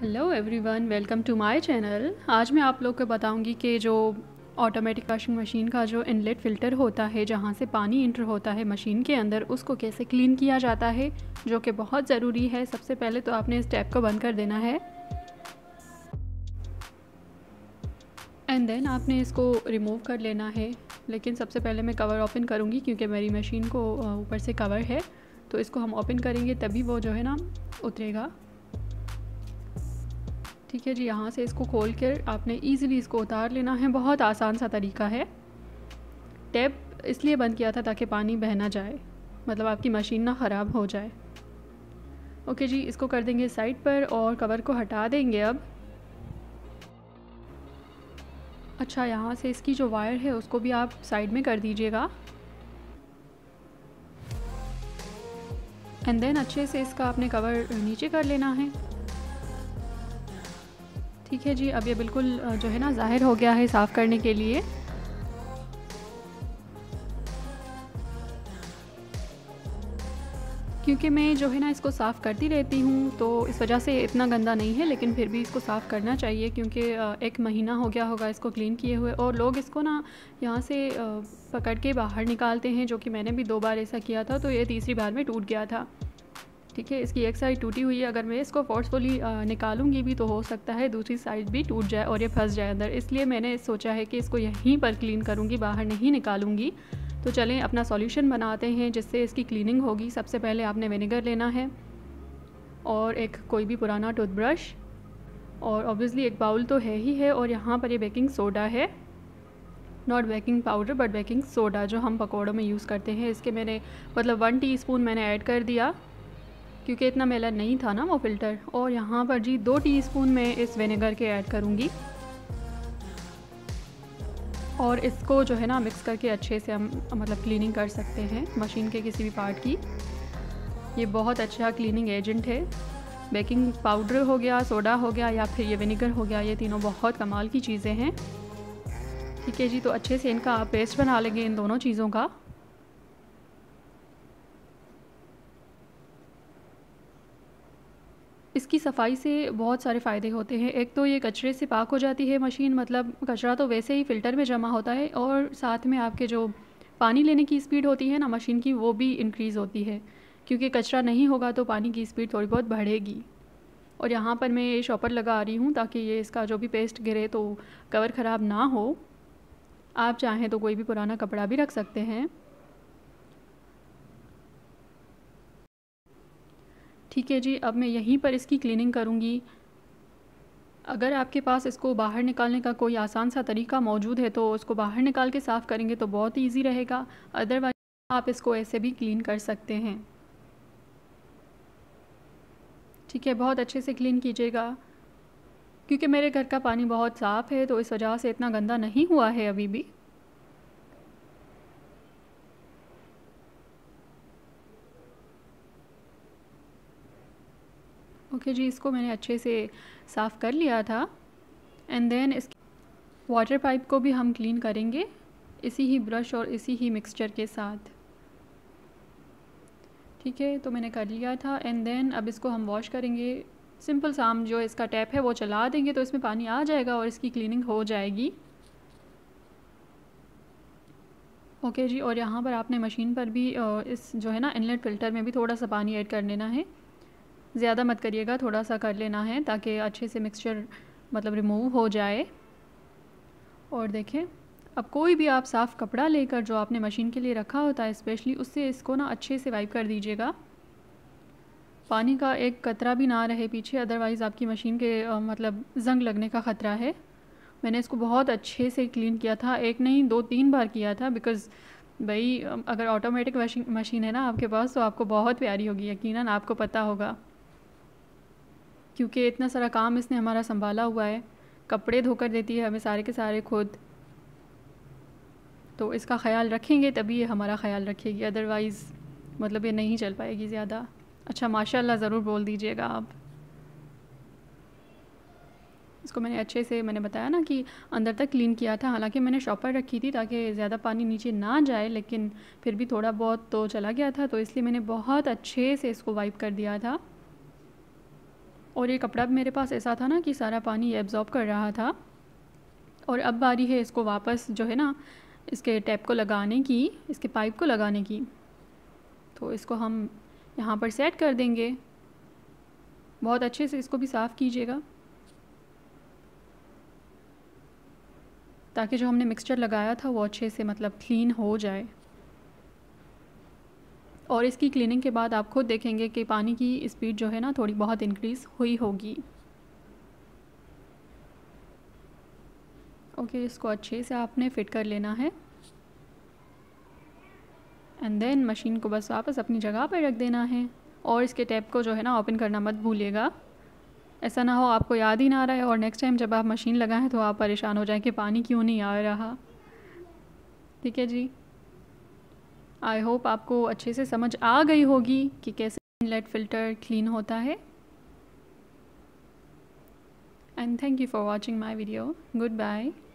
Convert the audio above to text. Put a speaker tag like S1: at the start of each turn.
S1: hello everyone welcome to my channel आज मैं आप लोग को बताऊंगी कि जो ऑटोमेटिक वॉशिंग मशीन का जो इनलेट फ़िल्टर होता है जहाँ से पानी इंटर होता है मशीन के अंदर उसको कैसे क्लीन किया जाता है जो कि बहुत ज़रूरी है सबसे पहले तो आपने इस टैप को बंद कर देना है एंड देन आपने इसको रिमूव कर लेना है लेकिन सबसे पहले मैं कवर ओपन करूँगी क्योंकि मेरी मशीन को ऊपर से कवर है तो इसको हम ओपन करेंगे तभी वो जो है ना उतरेगा ठीक है जी यहाँ से इसको खोल कर आपने ईज़िली इसको उतार लेना है बहुत आसान सा तरीका है टैप इसलिए बंद किया था ताकि पानी बह ना जाए मतलब आपकी मशीन ना ख़राब हो जाए ओके जी इसको कर देंगे साइड पर और कवर को हटा देंगे अब अच्छा यहाँ से इसकी जो वायर है उसको भी आप साइड में कर दीजिएगा एंड देन अच्छे से इसका आपने कवर नीचे कर लेना है ठीक है जी अब ये बिल्कुल जो है ना ज़ाहिर हो गया है साफ़ करने के लिए क्योंकि मैं जो है ना इसको साफ़ करती रहती हूँ तो इस वजह से इतना गंदा नहीं है लेकिन फिर भी इसको साफ़ करना चाहिए क्योंकि एक महीना हो गया होगा इसको क्लीन किए हुए और लोग इसको ना यहाँ से पकड़ के बाहर निकालते हैं जो कि मैंने भी दो बार ऐसा किया था तो ये तीसरी बार में टूट गया था ठीक है इसकी एक साइड टूटी हुई है अगर मैं इसको फोर्सफुली निकालूंगी भी तो हो सकता है दूसरी साइड भी टूट जाए और ये फंस जाए अंदर इसलिए मैंने सोचा है कि इसको यहीं पर क्लीन करूँगी बाहर नहीं निकालूंगी तो चलें अपना सॉल्यूशन बनाते हैं जिससे इसकी क्लीनिंग होगी सबसे पहले आपने विनेगर लेना है और एक कोई भी पुराना टूथब्रश और ऑब्वियसली एक बाउल तो है ही है और यहाँ पर ये बेकिंग सोडा है not baking powder but baking soda जो हम पकौड़ों में यूज़ करते हैं इसके मैंने मतलब वन टीस्पून मैंने ऐड कर दिया क्योंकि इतना मेला नहीं था ना वो फ़िल्टर और यहाँ पर जी दो टीस्पून मैं इस विनेगर के ऐड करूँगी और इसको जो है ना मिक्स करके अच्छे से हम मतलब क्लीनिंग कर सकते हैं मशीन के किसी भी पार्ट की ये बहुत अच्छा क्लीनिंग एजेंट है बेकिंग पाउडर हो गया सोडा हो गया या फिर ये विनेगर हो गया ये तीनों बहुत कमाल की चीज़ें हैं ठीक है जी तो अच्छे से इनका पेस्ट बना लेंगे इन दोनों चीज़ों का इसकी सफाई से बहुत सारे फ़ायदे होते हैं एक तो ये कचरे से पाक हो जाती है मशीन मतलब कचरा तो वैसे ही फ़िल्टर में जमा होता है और साथ में आपके जो पानी लेने की स्पीड होती है ना मशीन की वो भी इंक्रीज़ होती है क्योंकि कचरा नहीं होगा तो पानी की स्पीड थोड़ी बहुत बढ़ेगी और यहाँ पर मैं ये शॉपर लगा आ रही हूँ ताकि ये इसका जो भी पेस्ट गिरे तो कवर ख़राब ना हो आप चाहें तो कोई भी पुराना कपड़ा भी रख सकते हैं ठीक है जी अब मैं यहीं पर इसकी क्लीनिंग करूँगी अगर आपके पास इसको बाहर निकालने का कोई आसान सा तरीका मौजूद है तो उसको बाहर निकाल के साफ़ करेंगे तो बहुत ईजी रहेगा अदरवाइज आप इसको ऐसे भी क्लीन कर सकते हैं ठीक है बहुत अच्छे से क्लीन कीजिएगा क्योंकि मेरे घर का पानी बहुत साफ़ है तो इस वजह से इतना गंदा नहीं हुआ है अभी भी ओके okay, जी इसको मैंने अच्छे से साफ़ कर लिया था एंड देन इस वाटर पाइप को भी हम क्लीन करेंगे इसी ही ब्रश और इसी ही मिक्सचर के साथ ठीक है तो मैंने कर लिया था एंड देन अब इसको हम वॉश करेंगे सिंपल साम जो इसका टैप है वो चला देंगे तो इसमें पानी आ जाएगा और इसकी क्लीनिंग हो जाएगी ओके जी और यहाँ पर आपने मशीन पर भी इस जो है ना इनलेट फ़िल्टर में भी थोड़ा सा पानी ऐड कर लेना है ज़्यादा मत करिएगा थोड़ा सा कर लेना है ताकि अच्छे से मिक्सचर मतलब रिमूव हो जाए और देखें अब कोई भी आप साफ़ कपड़ा लेकर जो आपने मशीन के लिए रखा होता है स्पेशली उससे इसको ना अच्छे से वाइप कर दीजिएगा पानी का एक कतरा भी ना रहे पीछे अदरवाइज़ आपकी मशीन के आ, मतलब जंग लगने का ख़तरा है मैंने इसको बहुत अच्छे से क्लीन किया था एक नहीं दो तीन बार किया था बिकॉज़ भाई अगर ऑटोमेटिक मशीन है ना आपके पास तो आपको बहुत प्यारी होगी यकीनन आपको पता होगा क्योंकि इतना सारा काम इसने हमारा संभाला हुआ है कपड़े धोकर देती है हमें सारे के सारे खुद तो इसका ख्याल रखेंगे तभी ये हमारा ख्याल रखेगी अदरवाइज़ मतलब ये नहीं चल पाएगी ज़्यादा अच्छा माशाल्लाह ज़रूर बोल दीजिएगा आप इसको मैंने अच्छे से मैंने बताया ना कि अंदर तक क्लीन किया था हालांकि मैंने शॉपर रखी थी ताकि ज़्यादा पानी नीचे ना जाए लेकिन फिर भी थोड़ा बहुत तो चला गया था तो इसलिए मैंने बहुत अच्छे से इसको वाइप कर दिया था और ये कपड़ा मेरे पास ऐसा था ना कि सारा पानी एब्ज़ॉर्ब कर रहा था और अब बारी है इसको वापस जो है ना इसके टैप को लगाने की इसके पाइप को लगाने की तो इसको हम यहाँ पर सेट कर देंगे बहुत अच्छे से इसको भी साफ़ कीजिएगा ताकि जो हमने मिक्सचर लगाया था वो अच्छे से मतलब क्लीन हो जाए और इसकी क्लीनिंग के बाद आप खुद देखेंगे कि पानी की स्पीड जो है ना थोड़ी बहुत इंक्रीज़ हुई होगी ओके इसको अच्छे से आपने फिट कर लेना है एंड देन मशीन को बस वापस अपनी जगह पर रख देना है और इसके टैप को जो है ना ओपन करना मत भूलिएगा ऐसा ना हो आपको याद ही ना आ रहा है और नेक्स्ट टाइम जब आप मशीन लगाएं तो आप परेशान हो जाएं कि पानी क्यों नहीं आ रहा ठीक है जी आई होप आपको अच्छे से समझ आ गई होगी कि कैसे इनलेट फ़िल्टर क्लीन होता है and thank you for watching my video good bye